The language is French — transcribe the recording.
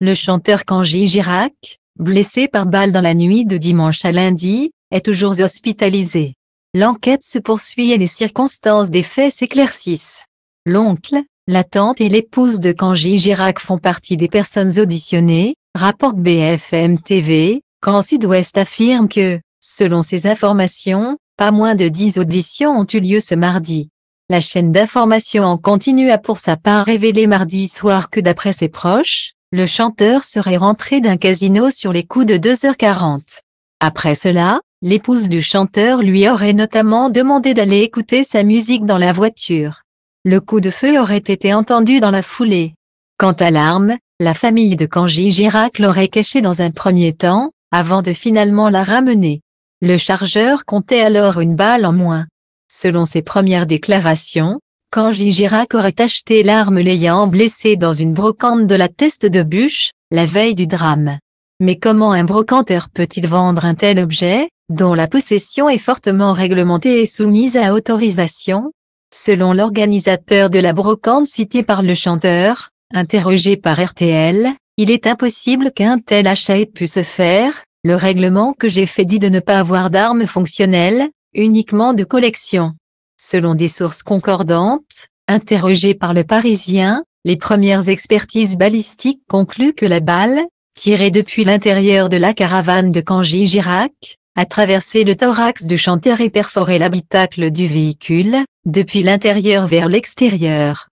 Le chanteur Kanji Girac, blessé par balle dans la nuit de dimanche à lundi, est toujours hospitalisé. L'enquête se poursuit et les circonstances des faits s'éclaircissent. L'oncle, la tante et l'épouse de Kanji Girac font partie des personnes auditionnées, rapporte BFM TV, quand Sud-Ouest affirme que, selon ses informations, pas moins de dix auditions ont eu lieu ce mardi. La chaîne d'information en continue a pour sa part révélé mardi soir que d'après ses proches, le chanteur serait rentré d'un casino sur les coups de 2h40. Après cela, l'épouse du chanteur lui aurait notamment demandé d'aller écouter sa musique dans la voiture. Le coup de feu aurait été entendu dans la foulée. Quant à l'arme, la famille de Kanji Girac l'aurait cachée dans un premier temps, avant de finalement la ramener. Le chargeur comptait alors une balle en moins. Selon ses premières déclarations, quand J. aurait acheté l'arme l'ayant blessé dans une brocante de la teste de bûche, la veille du drame. Mais comment un brocanteur peut-il vendre un tel objet, dont la possession est fortement réglementée et soumise à autorisation Selon l'organisateur de la brocante cité par le chanteur, interrogé par RTL, il est impossible qu'un tel achat ait pu se faire, le règlement que j'ai fait dit de ne pas avoir d'armes fonctionnelles, uniquement de collection. Selon des sources concordantes, interrogées par le Parisien, les premières expertises balistiques concluent que la balle, tirée depuis l'intérieur de la caravane de Kanji Girac, a traversé le thorax du chanteur et perforé l'habitacle du véhicule, depuis l'intérieur vers l'extérieur.